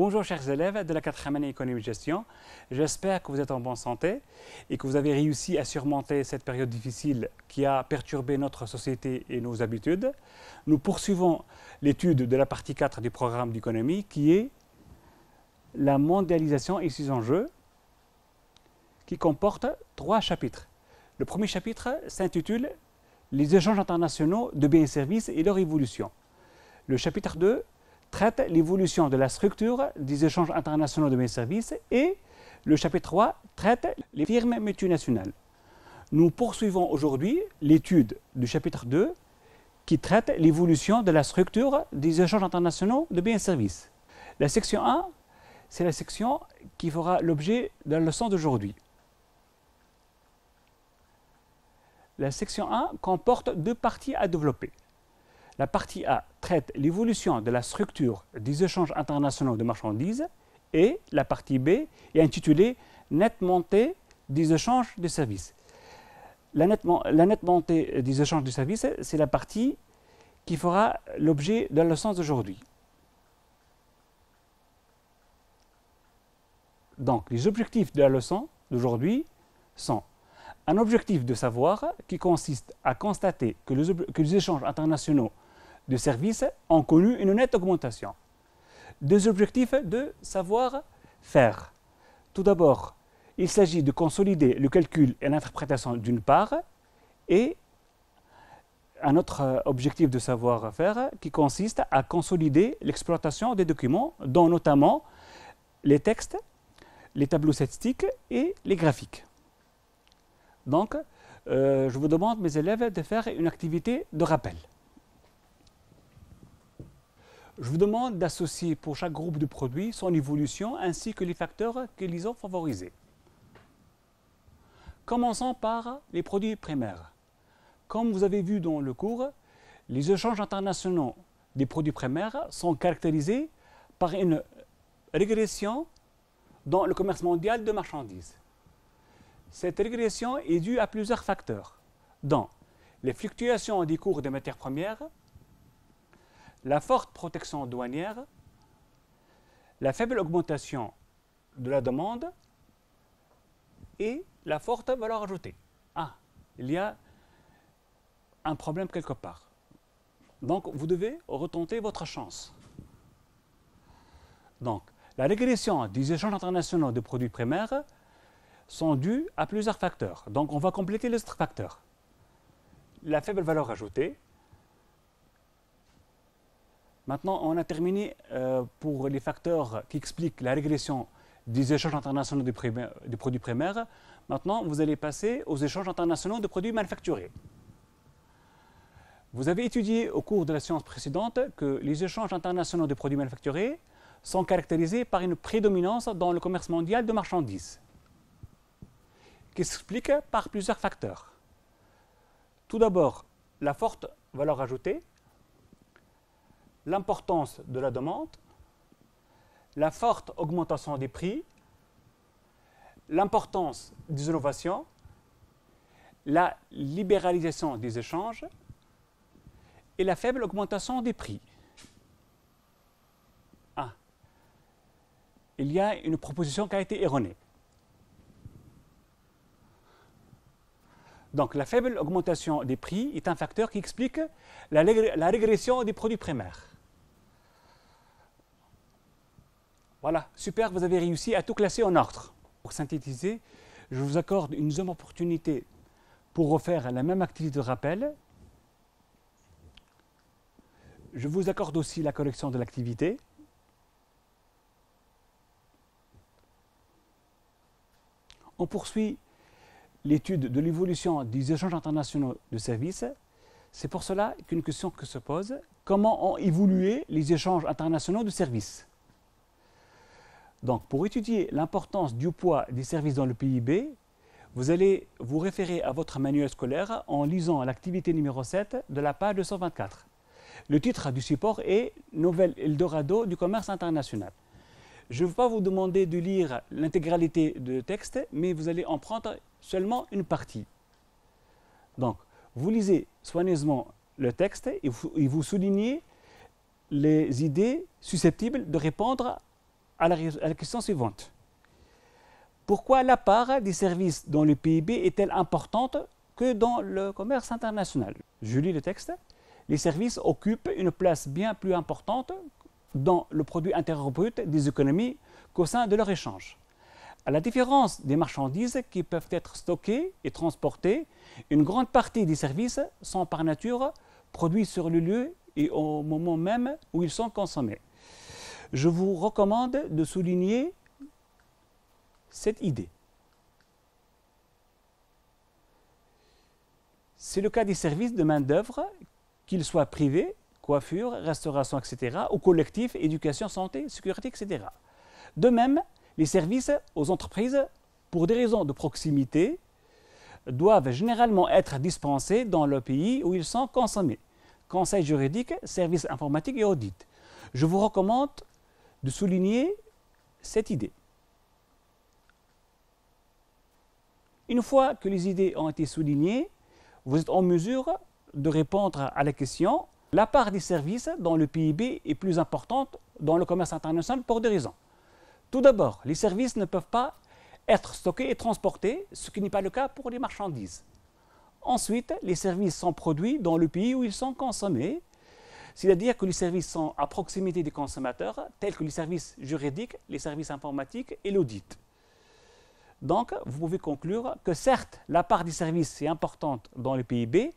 Bonjour chers élèves de la quatrième année économie gestion. J'espère que vous êtes en bonne santé et que vous avez réussi à surmonter cette période difficile qui a perturbé notre société et nos habitudes. Nous poursuivons l'étude de la partie 4 du programme d'économie qui est la mondialisation et ses enjeux qui comporte trois chapitres. Le premier chapitre s'intitule Les échanges internationaux de biens et services et leur évolution. Le chapitre 2 traite l'évolution de la structure des échanges internationaux de biens et services et le chapitre 3 traite les firmes multinationales. Nous poursuivons aujourd'hui l'étude du chapitre 2 qui traite l'évolution de la structure des échanges internationaux de biens et services. La section 1, c'est la section qui fera l'objet de la leçon d'aujourd'hui. La section 1 comporte deux parties à développer. La partie A traite l'évolution de la structure des échanges internationaux de marchandises et la partie B est intitulée Nette montée des échanges de services. La nette, montée des échanges de services, c'est la partie qui fera l'objet de la leçon d'aujourd'hui. Donc, les objectifs de la leçon d'aujourd'hui sont un objectif de savoir qui consiste à constater que les échanges internationaux de services ont connu une nette augmentation. Deux objectifs de savoir-faire. Tout d'abord, il s'agit de consolider le calcul et l'interprétation d'une part, et un autre euh, objectif de savoir-faire qui consiste à consolider l'exploitation des documents, dont notamment les textes, les tableaux statistiques et les graphiques. Donc, euh, je vous demande, mes élèves, de faire une activité de rappel. Je vous demande d'associer pour chaque groupe de produits son évolution ainsi que les facteurs qui les ont favorisés. Commençons par les produits primaires. Comme vous avez vu dans le cours, les échanges internationaux des produits primaires sont caractérisés par une régression dans le commerce mondial de marchandises. Cette régression est due à plusieurs facteurs, dont les fluctuations des cours des matières premières, la forte protection douanière, la faible augmentation de la demande et la forte valeur ajoutée. Ah, il y a un problème quelque part. Donc, vous devez retenter votre chance. Donc, la régression des échanges internationaux de produits primaires sont dues à plusieurs facteurs. Donc, on va compléter les autres facteurs. La faible valeur ajoutée, Maintenant, on a terminé euh, pour les facteurs qui expliquent la régression des échanges internationaux de produits primaires. Maintenant, vous allez passer aux échanges internationaux de produits manufacturés. Vous avez étudié au cours de la séance précédente que les échanges internationaux de produits manufacturés sont caractérisés par une prédominance dans le commerce mondial de marchandises, qui s'explique par plusieurs facteurs. Tout d'abord, la forte valeur ajoutée, l'importance de la demande, la forte augmentation des prix, l'importance des innovations, la libéralisation des échanges et la faible augmentation des prix. Ah, il y a une proposition qui a été erronée. Donc la faible augmentation des prix est un facteur qui explique la, la régression des produits primaires. Voilà, super, vous avez réussi à tout classer en ordre. Pour synthétiser, je vous accorde une deuxième opportunité pour refaire la même activité de rappel. Je vous accorde aussi la correction de l'activité. On poursuit l'étude de l'évolution des échanges internationaux de services. C'est pour cela qu'une question que se pose, comment ont évolué les échanges internationaux de services donc, pour étudier l'importance du poids des services dans le PIB, vous allez vous référer à votre manuel scolaire en lisant l'activité numéro 7 de la page 224. Le titre du support est Nouvelle Eldorado du commerce international. Je ne vais pas vous demander de lire l'intégralité du texte, mais vous allez en prendre seulement une partie. Donc, vous lisez soigneusement le texte et vous, soulignez les idées susceptibles de répondre à la, question suivante. Pourquoi la part des services dans le PIB est-elle importante que dans le commerce international Je lis le texte. Les services occupent une place bien plus importante dans le produit intérieur brut des économies qu'au sein de leur échange. À la différence des marchandises qui peuvent être stockées et transportées, une grande partie des services sont par nature produits sur le lieu et au moment même où ils sont consommés je vous recommande de souligner cette idée. C'est le cas des services de main-d'œuvre, qu'ils soient privés, coiffure, restauration, etc., ou collectifs, éducation, santé, sécurité, etc. De même, les services aux entreprises, pour des raisons de proximité, doivent généralement être dispensés dans le pays où ils sont consommés. Conseil juridique, services informatiques et audit. Je vous recommande de souligner cette idée. Une fois que les idées ont été soulignées, vous êtes en mesure de répondre à la question la part des services dans le PIB est plus importante dans le commerce international pour des raisons. Tout d'abord, les services ne peuvent pas être stockés et transportés, ce qui n'est pas le cas pour les marchandises. Ensuite, les services sont produits dans le pays où ils sont consommés, c'est-à-dire que les services sont à proximité des consommateurs, tels que les services juridiques, les services informatiques et l'audit. Donc, vous pouvez conclure que certes, la part des services est importante dans le PIB,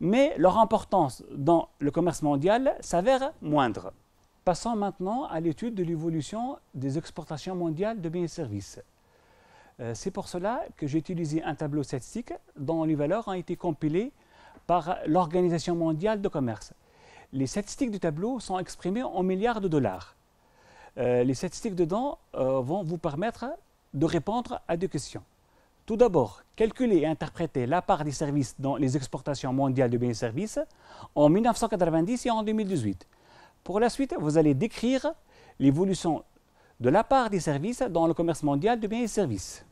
mais leur importance dans le commerce mondial s'avère moindre. Passons maintenant à l'étude de l'évolution des exportations mondiales de biens et services. Euh, c'est pour cela que j'ai utilisé un tableau statistique dont les valeurs ont été compilées par l'Organisation mondiale de commerce les statistiques du tableau sont exprimées en milliards de dollars. Euh, les statistiques dedans euh, vont vous permettre de répondre à deux questions. Tout d'abord, calculer et interpréter la part des services dans les exportations mondiales de biens et services en 1990 et en 2018. Pour la suite, vous allez décrire l'évolution de la part des services dans le commerce mondial de biens et services.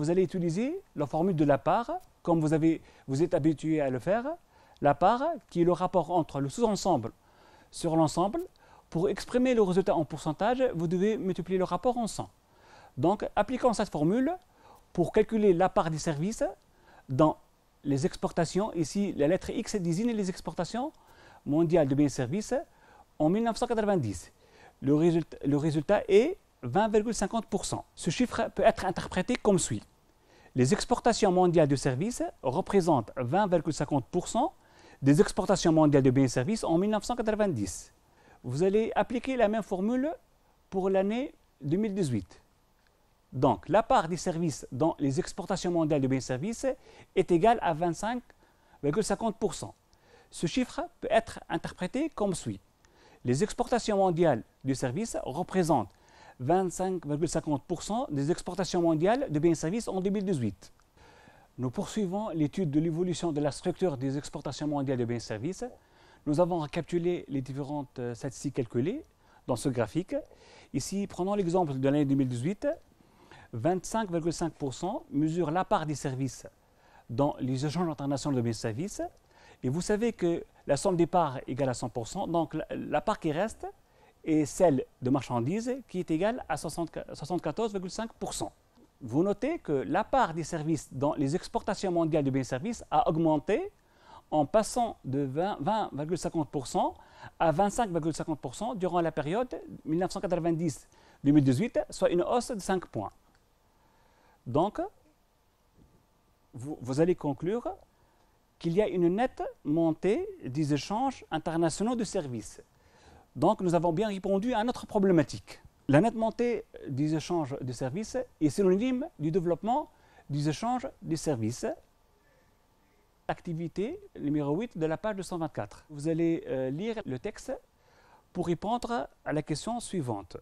vous allez utiliser la formule de la part, comme vous, êtes habitué à le faire, la part qui est le rapport entre le sous-ensemble sur l'ensemble. Pour exprimer le résultat en pourcentage, vous devez multiplier le rapport en 100. Donc, appliquant cette formule, pour calculer la part des services dans les exportations, ici la lettre X désigne les exportations mondiales de biens et services en 1990. le résultat est 20,50%. Ce chiffre peut être interprété comme suit. Les exportations mondiales de services représentent 20,50% des exportations mondiales de biens et services en 1990. Vous allez appliquer la même formule pour l'année 2018. Donc, la part des services dans les exportations mondiales de biens et services est égale à 25,50%. Ce chiffre peut être interprété comme suit. Les exportations mondiales de services représentent 25,50% des exportations mondiales de biens et services en 2018. Nous poursuivons l'étude de l'évolution de la structure des exportations mondiales de biens et services. Nous avons récapitulé les différentes euh, statistiques calculées dans ce graphique. Ici, prenons l'exemple de l'année 2018. 25,5% mesure la part des services dans les échanges internationaux de biens et services. Et vous savez que la somme des parts égale à 100%, donc la part qui reste et celle de marchandises qui est égale à 74,5%. Vous notez que la part des services dans les exportations mondiales de biens et services a augmenté en passant de 20,50% à 25,50% durant la période 1990-2018, soit une hausse de 5 points. Donc, vous allez conclure qu'il y a une nette montée des échanges internationaux de services donc nous avons bien répondu à notre problématique. La montée des échanges de services est synonyme du développement des échanges de services. Activité numéro 8 de la page 224. Vous allez euh, lire le texte pour répondre à la question suivante.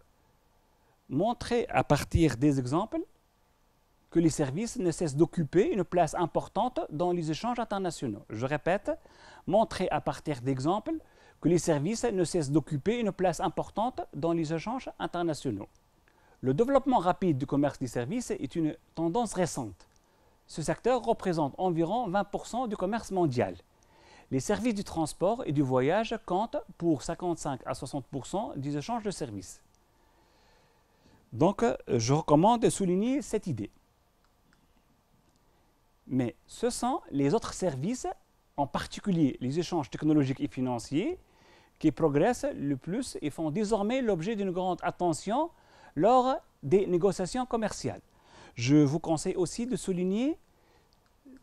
Montrer à partir des exemples que les services ne cessent d'occuper une place importante dans les échanges internationaux. Je répète, montrer à partir d'exemples que les services ne cessent d'occuper une place importante dans les échanges internationaux. Le développement rapide du commerce des services est une tendance récente. Ce secteur représente environ 20% du commerce mondial. Les services du transport et du voyage comptent pour 55 à 60% des échanges de services. Donc, je recommande de souligner cette idée. Mais ce sont les autres services, en particulier les échanges technologiques et financiers, qui progressent le plus et font désormais l'objet d'une grande attention lors des négociations commerciales. Je vous conseille aussi de souligner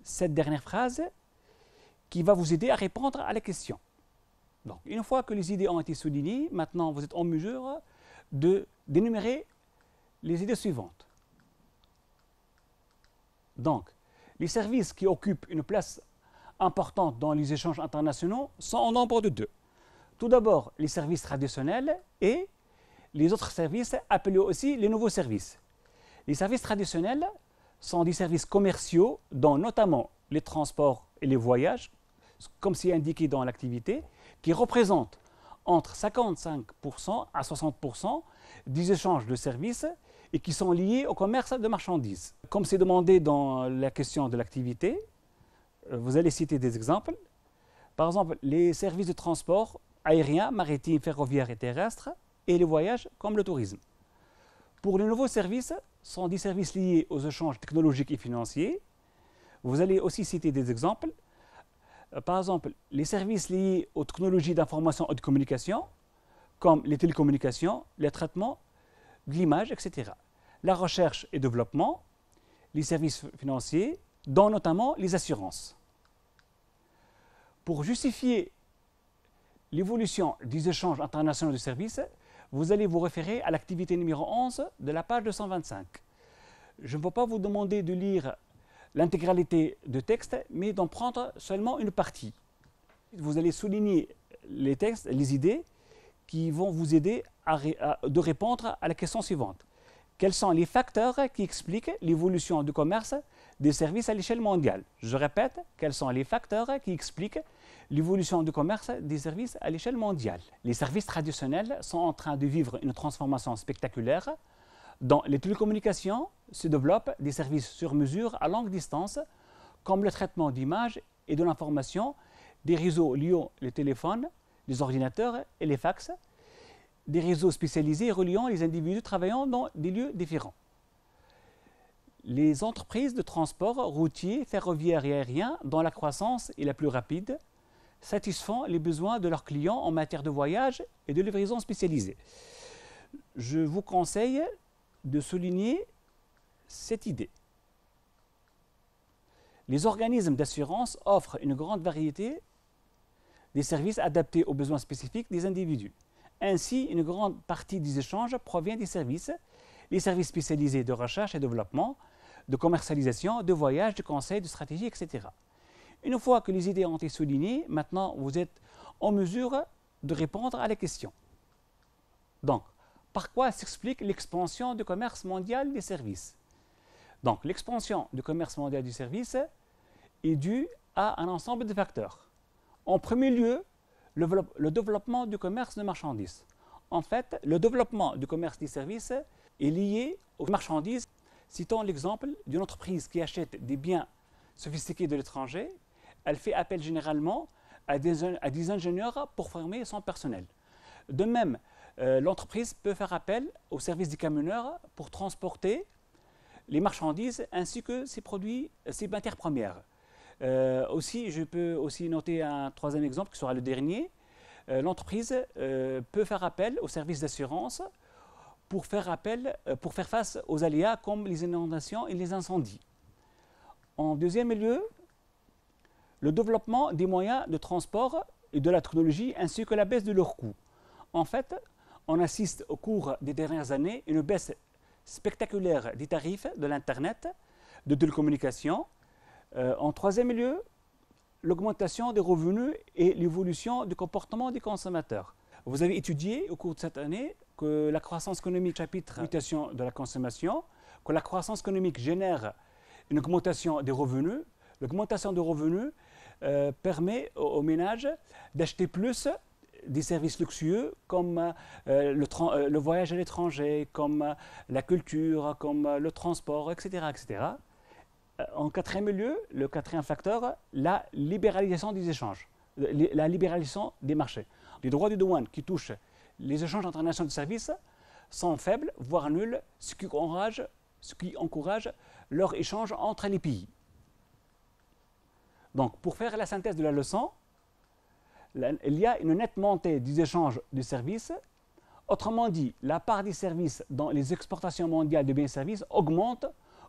cette dernière phrase qui va vous aider à répondre à la question. Donc, une fois que les idées ont été soulignées, maintenant vous êtes en mesure de d'énumérer les idées suivantes. Donc, les services qui occupent une place importante dans les échanges internationaux sont en nombre de deux. Tout d'abord, les services traditionnels et les autres services, appelés aussi les nouveaux services. Les services traditionnels sont des services commerciaux, dont notamment les transports et les voyages, comme c'est indiqué dans l'activité, qui représentent entre 55% à 60% des échanges de services et qui sont liés au commerce de marchandises. Comme c'est demandé dans la question de l'activité, euh, vous allez citer des exemples. Par exemple, les services de transport aérien, maritime, ferroviaire et terrestre, et les voyages comme le tourisme. Pour les nouveaux services, sont des services liés aux échanges technologiques et financiers. Vous allez aussi citer des exemples. Euh, par exemple, les services liés aux technologies d'information et de communication, comme les télécommunications, les traitements l'image, etc. La recherche et développement, les services financiers, dont notamment les assurances. Pour justifier l'évolution des échanges internationaux de services, vous allez vous référer à l'activité numéro 11 de la page 225. Je ne vais pas vous demander de lire l'intégralité du texte, mais d'en prendre seulement une partie. Vous allez souligner les textes, les idées qui vont vous aider à, de répondre à la question suivante. Quels sont les facteurs qui expliquent l'évolution du commerce des services à l'échelle mondiale Je répète, quels sont les facteurs qui expliquent l'évolution du commerce des services à l'échelle mondiale. Les services traditionnels sont en train de vivre une transformation spectaculaire. Dans les télécommunications se développent des services sur mesure à longue distance, comme le traitement d'images et de l'information, des réseaux liant les téléphones, les ordinateurs et les fax, des réseaux spécialisés reliant les individus travaillant dans des lieux différents. Les entreprises de transport routier, ferroviaire et aérien, dont la croissance est la plus rapide, satisfont les besoins de leurs clients en matière de voyage et de livraison spécialisée. Je vous conseille de souligner cette idée. Les organismes d'assurance offrent une grande variété des services adaptés aux besoins spécifiques des individus. Ainsi, une grande partie des échanges provient des services, les services spécialisés de recherche et développement, de commercialisation, de voyage, de conseil, de stratégie, etc. Une fois que les idées ont été soulignées, maintenant vous êtes en mesure de répondre à la question. Donc, par quoi s'explique l'expansion du commerce mondial des services Donc, l'expansion du commerce mondial des services est due à un ensemble de facteurs. En premier lieu, le, développement du commerce de marchandises. En fait, le développement du commerce des services est lié aux marchandises. Citons l'exemple d'une entreprise qui achète des biens sophistiqués de l'étranger, elle fait appel généralement à des, ingénieurs pour former son personnel. De même, euh, l'entreprise peut faire appel au service des camionneurs pour transporter les marchandises ainsi que ses produits, ses matières premières. Euh, aussi, je peux aussi noter un troisième exemple qui sera le dernier. Euh, l'entreprise peut faire appel au service d'assurance pour faire, appel, pour faire face aux aléas comme les inondations et les incendies. En deuxième lieu, le développement des moyens de transport et de la technologie ainsi que la baisse de leurs coûts. En fait, on assiste au cours des dernières années à une baisse spectaculaire des tarifs de l'Internet, de télécommunications. Euh, en troisième lieu, l'augmentation des revenus et l'évolution du comportement des consommateurs. Vous avez étudié au cours de cette année que la croissance économique chapitre mutation de la consommation, que la croissance économique génère une augmentation des revenus, l'augmentation des revenus euh, permet aux, ménages d'acheter plus des services luxueux comme euh, euh, le, voyage à l'étranger, comme la culture, comme le transport, etc. etc. en quatrième lieu, le quatrième facteur, la libéralisation des échanges, la libéralisation des marchés. Les droits de douane qui touchent les échanges internationaux de services sont faibles, voire nuls, ce qui encourage leur échange entre les pays. Donc, pour faire la synthèse de la leçon, il y a une nette montée des échanges de services. Autrement dit, la part des services dans les exportations mondiales de biens et services augmente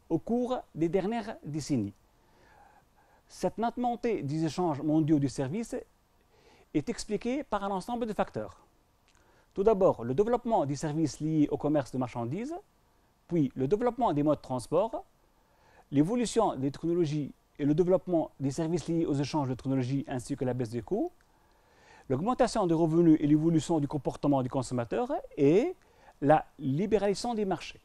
au cours des dernières décennies. Cette nette montée des échanges mondiaux de services est expliquée par un ensemble de facteurs. Tout d'abord, le développement des services liés au commerce de marchandises, puis le développement des modes de transport, l'évolution des technologies et le développement des services liés aux échanges de technologies ainsi que la baisse des coûts, l'augmentation des revenus et l'évolution du comportement du consommateur et la libéralisation des marchés.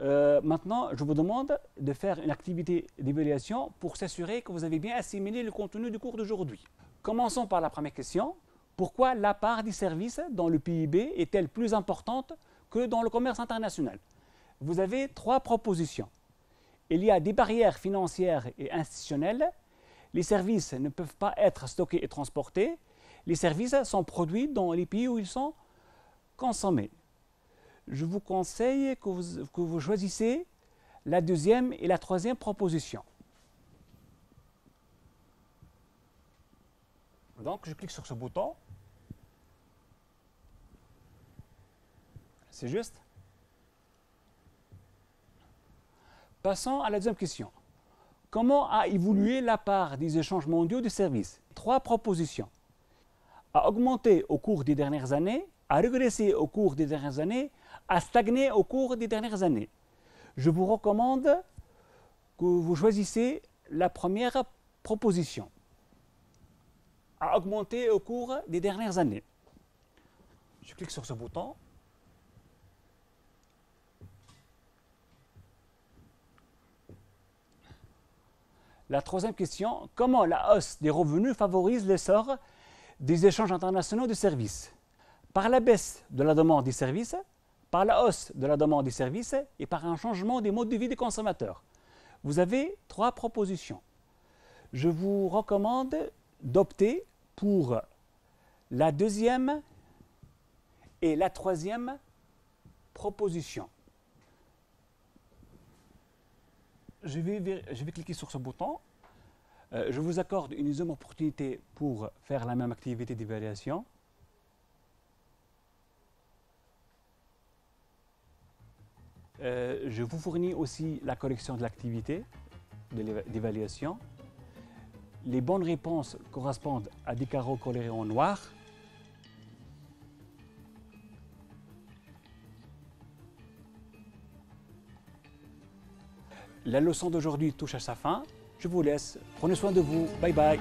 Euh, maintenant, je vous demande de faire une activité d'évaluation pour s'assurer que vous avez bien assimilé le contenu du cours d'aujourd'hui. Commençons par la première question. Pourquoi la part des services dans le PIB est-elle plus importante que dans le commerce international Vous avez trois propositions il y a des barrières financières et institutionnelles, les services ne peuvent pas être stockés et transportés, les services sont produits dans les pays où ils sont consommés. Je vous conseille que vous, choisissez la deuxième et la troisième proposition. Donc je clique sur ce bouton. C'est juste Passons à la deuxième question. Comment a évolué la part des échanges mondiaux de services Trois propositions. A augmenté au cours des dernières années, a régressé au cours des dernières années, a stagné au cours des dernières années. Je vous recommande que vous choisissez la première proposition. A augmenté au cours des dernières années. Je clique sur ce bouton. La troisième question, comment la hausse des revenus favorise l'essor des échanges internationaux de services Par la baisse de la demande des services, par la hausse de la demande des services et par un changement des modes de vie des consommateurs. Vous avez trois propositions. Je vous recommande d'opter pour la deuxième et la troisième proposition. je vais, cliquer sur ce bouton. Euh, je vous accorde une deuxième opportunité pour faire la même activité d'évaluation. Euh, je vous fournis aussi la collection de l'activité d'évaluation. Les bonnes réponses correspondent à des carreaux colorés en noir La leçon d'aujourd'hui touche à sa fin. Je vous laisse. Prenez soin de vous. Bye bye.